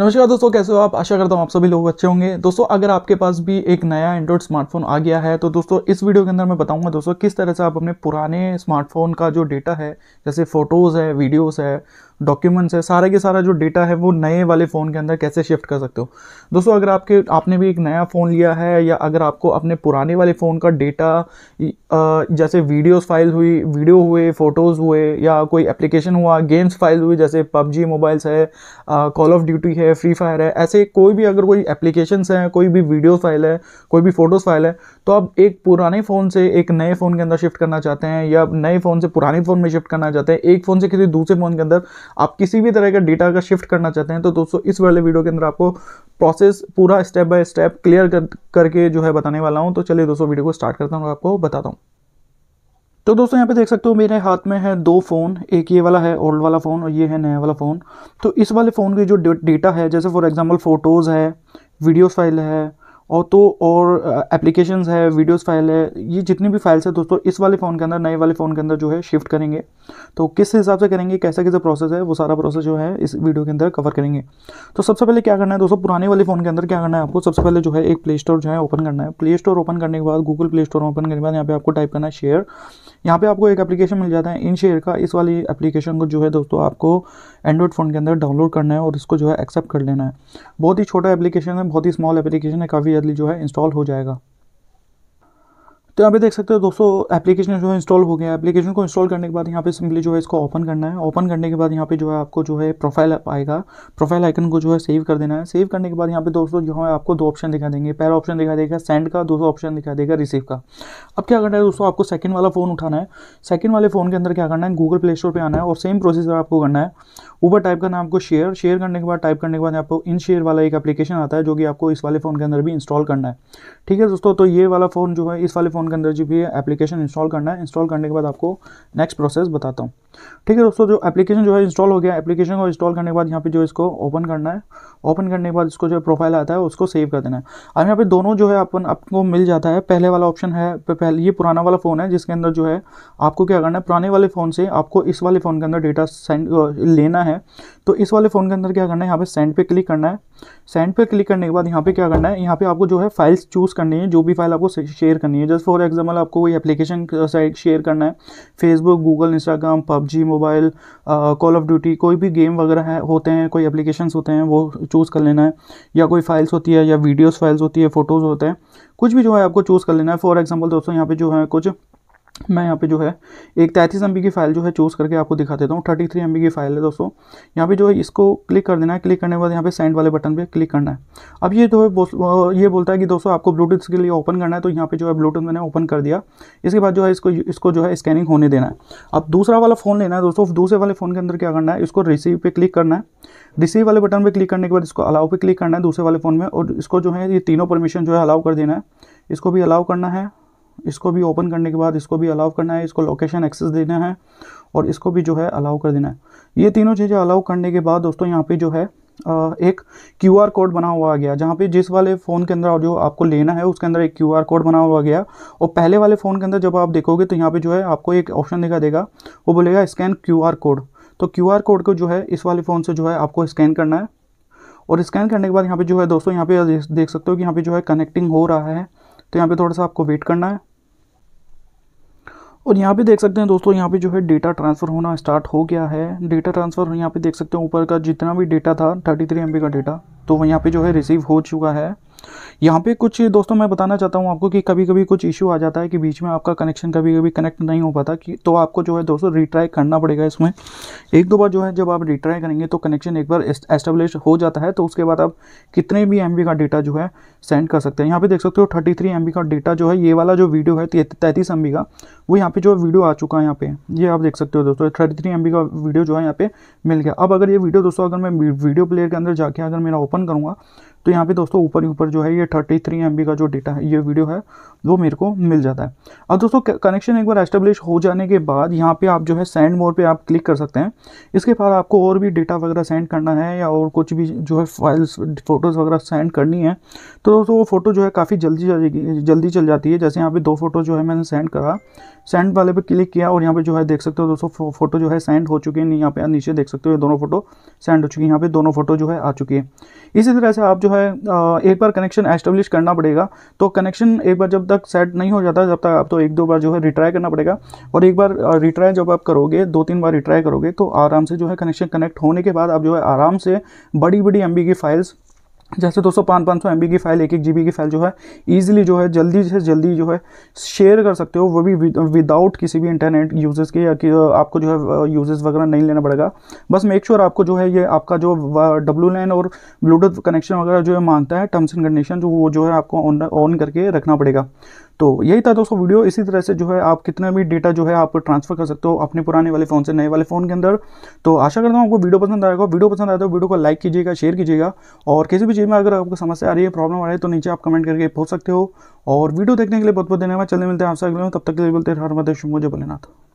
नमस्कार दोस्तों कैसे हो आप आशा करता हूँ आप सभी लोग अच्छे होंगे दोस्तों अगर आपके पास भी एक नया एंड्रॉइड स्मार्टफोन आ गया है तो दोस्तों इस वीडियो के अंदर मैं बताऊंगा दोस्तों किस तरह से आप अपने पुराने स्मार्टफोन का जो डेटा है जैसे फ़ोटोज़ है वीडियोस है डॉक्यूमेंट्स है सारे के सारा जो डेटा है वो नए वाले फ़ोन के अंदर कैसे शिफ्ट कर सकते हो दोस्तों अगर आपके आपने भी एक नया फ़ोन लिया है या अगर आपको अपने पुराने वाले फ़ोन का डेटा जैसे वीडियोस फाइल हुई वीडियो हुए फ़ोटोज़ हुए या कोई एप्लीकेशन हुआ गेम्स फाइल हुई जैसे पबजी मोबाइल्स है कॉल ऑफ ड्यूटी है फ्री फायर है ऐसे कोई भी अगर कोई एप्लीकेशन हैं कोई भी वीडियो फाइल है कोई भी फ़ोटोज़ फाइल है तो आप एक पुराने फ़ोन से एक नए फ़ोन के अंदर शिफ्ट करना चाहते हैं या नए फ़ोन से पुराने फ़ोन में शिफ्ट करना चाहते हैं एक फ़ोन से किसी दूसरे फ़ोन के अंदर आप किसी भी तरह का डेटा का शिफ्ट करना चाहते हैं तो दोस्तों इस वाले वीडियो के अंदर आपको प्रोसेस पूरा स्टेप बाय स्टेप क्लियर कर करके जो है बताने वाला हूँ तो चलिए दोस्तों वीडियो को स्टार्ट करता हूँ और आपको बताता हूँ तो दोस्तों यहाँ पे देख सकते हो मेरे हाथ में है दो फ़ोन एक ये वाला है ओल्ड वाला फ़ोन और ये है नया वाला फ़ोन तो इस वाले फ़ोन की जो डेटा है जैसे फॉर एग्जांपल फ़ोटोज़ है वीडियो फाइल है और तो और एप्लीकेशन है वीडियोस फाइल है ये जितनी भी फाइल्स है दोस्तों इस वाले फ़ोन के अंदर नए वाले फ़ोन के अंदर जो है शिफ्ट करेंगे तो किस हिसाब से करेंगे कैसा कैसा प्रोसेस है वो सारा प्रोसेस जो है इस वीडियो के अंदर कवर करेंगे तो सबसे पहले क्या करना है दोस्तों पुराने वाले फ़ोन के अंदर क्या करना है आपको सबसे पहले जो है एक प्ले स्टोर जो है ओपन करना है प्ले स्टोर ओपन करने के बाद गूगल प्ले स्टोर ओपन करने के बाद यहाँ पर आपको टाइप करना है शेयर यहाँ पर आपको एक एप्लीकेशन मिल जाता है इन शेयर का इस वाली एप्लीकेशन को जो है दोस्तों आपको एंड्रॉइड फ़ोन के अंदर डाउनलोड करना है और इसको जो है एक्सेप्ट कर लेना है बहुत ही छोटा एप्लीकेशन है बहुत ही स्मॉल एप्लीकेशन है काफ़ी क्लियरली जो है इंस्टॉल हो जाएगा तो यहाँ पे देख सकते हो दोस्तों एप्लीकेशन जो है इंस्टॉल हो गया एप्लीकेशन को इंस्टॉल करने के बाद यहाँ पे सिंपली जो है इसको ओपन करना है ओपन करने के बाद यहाँ पे जो है आपको जो है प्रोफाइल आएगा प्रोफाइल आइकन को जो है सेव कर देना है सेव करने के बाद यहाँ पे दोस्तों जो है आपको दो ऑप्शन दिखा देंगे पहला ऑप्शन दिखा देगा सेंड का दूसरा ऑप्शन दिखा देगा रिसीव का अब क्या करना है दोस्तों आपको सेकंड वाला फ़ोन उठाना है सेकंड वाले फ़ोन के अंदर क्या करना है गूगल प्ले स्टोर पर आना है और सेम प्रोसीजर आपको करना है ऊपर टाइप करना है आपको शेयर शेयर करने के बाद टाइप करने के बाद आपको इन शेयर वाला एक एप्लीकेशन आता है जो कि आपको इस वाले फ़ोन के अंदर भी इंस्टॉल करना है ठीक है दोस्तों तो ये वाला फ़ोन जो है इस वाले फ़ोन के अंदर जो भी एप्लीकेशन इंस्टॉल करना है इंस्टॉल करने के बाद आपको नेक्स्ट प्रोसेस बताता हूँ ठीक है दोस्तों जो एप्लीकेशन जो है इंस्टॉल हो गया एप्लीकेशन को इंस्टॉल करने के बाद यहाँ पे जो इसको ओपन करना है ओपन करने के बाद इसको जो प्रोफाइल आता है उसको सेव कर देना है अब यहाँ पे दोनों जो है अपन आपको मिल जाता है पहले वाला ऑप्शन है पहले ये पुराना वाला फ़ोन है जिसके अंदर जो है आपको क्या करना है पुराने वाले फ़ोन से आपको इस वाले फ़ोन के अंदर डेटा सेंड लेना है तो इस वाले फ़ोन के अंदर क्या करना है यहाँ पे सेंड पे क्लिक करना है सेंड पे क्लिक करने के बाद यहाँ पे क्या करना है यहाँ पे आपको जो है फाइल्स चूज़ करनी है जो भी फाइल आपको शेयर करनी है जस्ट फॉर एग्जाम्पल आपको कोई एप्लीकेशन साइट शेयर करना है Facebook Google Instagram PUBG mobile call of duty कोई भी गेम वगैरह है होते हैं कोई एप्लीकेशंस होते हैं वो चूज़ कर लेना है या कोई फाइल्स होती है या वीडियोस फाइल्स होती है फ़ोटोज़ होते हैं कुछ भी जो है आपको चूज़ कर लेना है फॉर एग्जाम्पल दोस्तों यहाँ पे जो है कुछ मैं यहाँ पे जो है एक तैंतीस एम की फ़ाइल जो है चूज़ करके आपको दिखा देता हूँ थर्टी थ्री एम की फ़ाइल है दोस्तों यहाँ पे जो है इसको क्लिक कर देना है क्लिक करने के बाद यहाँ पे सेंड वाले बटन पे क्लिक करना है अब ये जो तो है ये बोलता है कि दोस्तों आपको ब्लूटूथ के लिए ओपन करना है तो यहाँ पे जो है ब्लूटूथ मैंने ओपन कर दिया इसके बाद जो है इसको इसको जो है स्कैनिंग होने देना है अब दूसरा वाला फ़ोन लेना है दोस्तों दूसरे वाले फ़ोन के अंदर क्या करना है इसको रिसीव पर क्लिक करना है रिसीव वाले बटन पर क्लिक करने के बाद इसको अलाउ पर क्लिक करना है दूसरे वाले फ़ोन में और इसको जो है ये तीनों परमिशन जो है अलाउ कर देना है इसको भी अलाउ करना है इसको भी ओपन करने के बाद इसको भी अलाउ करना है इसको लोकेशन एक्सेस देना है और इसको भी जो है अलाउ कर देना है ये तीनों चीज़ें अलाउ करने के बाद दोस्तों यहाँ पे जो है एक क्यू आर कोड बना हुआ आ गया जहाँ पे जिस वाले फ़ोन के अंदर जो आपको लेना है उसके अंदर एक क्यू आर कोड बना हुआ गया और पहले वाले फ़ोन के अंदर जब आप देखोगे तो यहाँ पे जो है आपको एक ऑप्शन दिखा देगा वो बोलेगा स्कैन क्यू आर कोड तो क्यू आर कोड को जो है इस वाले फ़ोन से जो है आपको स्कैन करना है और स्कैन करने के बाद यहाँ पर जो है दोस्तों यहाँ पे देख सकते हो कि यहाँ पर जो है कनेक्टिंग हो रहा है तो यहाँ पर थोड़ा सा आपको वेट करना है और यहाँ पे देख सकते हैं दोस्तों यहाँ पे जो है डेटा ट्रांसफ़र होना स्टार्ट हो गया है डेटा ट्रांसफ़र यहाँ पे देख सकते हैं ऊपर का जितना भी डेटा था थर्टी थ्री का डेटा तो यहाँ पे जो है रिसीव हो चुका है यहाँ पे कुछ दोस्तों मैं बताना चाहता हूँ आपको कि कभी कभी कुछ इशू आ जाता है कि बीच में आपका कनेक्शन कभी कभी कनेक्ट नहीं हो पाता कि तो आपको जो है दोस्तों रिट्राई करना पड़ेगा इसमें एक दो बार जो है जब आप रिट्राई करेंगे तो कनेक्शन एक बार एस्टेब्लिश हो जाता है तो उसके बाद आप कितने भी एम का डेटा जो है सेंड कर सकते हैं यहाँ पर देख सकते हो थर्टी थ्री का डेटा जो है ये वाला जो वीडियो है तैंतीस एम का वो यहाँ पे जो वीडियो आ चुका है यहाँ पे ये आप देख सकते हो दोस्तों थर्टी थ्री एम का वीडियो जो है यहाँ पे मिल गया अब अगर ये वीडियो दोस्तों अगर मैं वीडियो प्लेयर के अंदर जाके अगर मेरा ओपन करूँगा तो यहाँ पे दोस्तों ऊपर ही ऊपर जो है ये थर्टी थ्री एम का जो डेटा है ये वीडियो है वो मेरे को मिल जाता है अब दोस्तों कनेक्शन एक बार एस्टेब्लिश हो जाने के बाद यहाँ पे आप जो है सेंड मोर पे आप क्लिक कर सकते हैं इसके बाद आपको और भी डेटा वगैरह सेंड करना है या और कुछ भी जो है फाइल्स फ़ोटोज़ वगैरह सेंड करनी है तो दोस्तों वो फ़ोटो जो है काफ़ी जल्दी जाएगी जल्दी चल जाती है जैसे यहाँ पे दो फोटो जो है मैंने सेंड करा सेंड वाले पे क्लिक किया और यहाँ पे जो है देख सकते हो दोस्तों फोटो जो है सेंड हो चुके हैं यहाँ पे नीचे देख सकते हो ये दोनों फोटो सेंड हो चुकी है यहाँ पे दोनों फोटो जो है आ चुकी है इसी तरह से आप जो है है एक बार कनेक्शन एस्टेब्लिश करना पड़ेगा तो कनेक्शन एक बार जब तक सेट नहीं हो जाता जब तक आप तो एक दो बार जो है रिट्राई करना पड़ेगा और एक बार रिट्राई जब आप करोगे दो तीन बार रिट्राई करोगे तो आराम से जो है कनेक्शन कनेक्ट होने के बाद आप जो है आराम से बड़ी बड़ी एम की फाइल्स जैसे दोस्तों पाँच पाँच सौ एम की फ़ाइल एक एक जी की फ़ाइल जो है ईजिली जो है जल्दी से जल्दी जो है शेयर कर सकते हो वो भी विदाउट किसी भी इंटरनेट यूजेस के या कि आपको जो है यूजेस वगैरह नहीं लेना पड़ेगा बस मेक श्योर sure आपको जो है ये आपका जो डब्लू लैन और ब्लूटूथ कनेक्शन वगैरह जो है मांगता है टर्म्स एंड कंडीशन जो वो जो है आपको ऑन करके रखना पड़ेगा तो यही था दोस्तों वीडियो इसी तरह से जो है आप कितना भी डेटा जो है आप ट्रांसफर कर सकते हो अपने पुराने वाले फ़ोन से नए वाले फ़ोन के अंदर तो आशा करता हूँ आपको वीडियो पसंद आएगा वीडियो पसंद आया तो वीडियो को लाइक कीजिएगा शेयर कीजिएगा और किसी भी चीज़ में अगर आपको समस्या आ रही है प्रॉब्लम आ रही है तो नीचे आप कमेंट करके पूछ सकते हो और वीडियो देखने के लिए बहुत बहुत धन्यवाद चलने मिलते हैं आपसे अगले तब तक के लिए बोलते हैं हर मदेश मुझे बोलेनाथ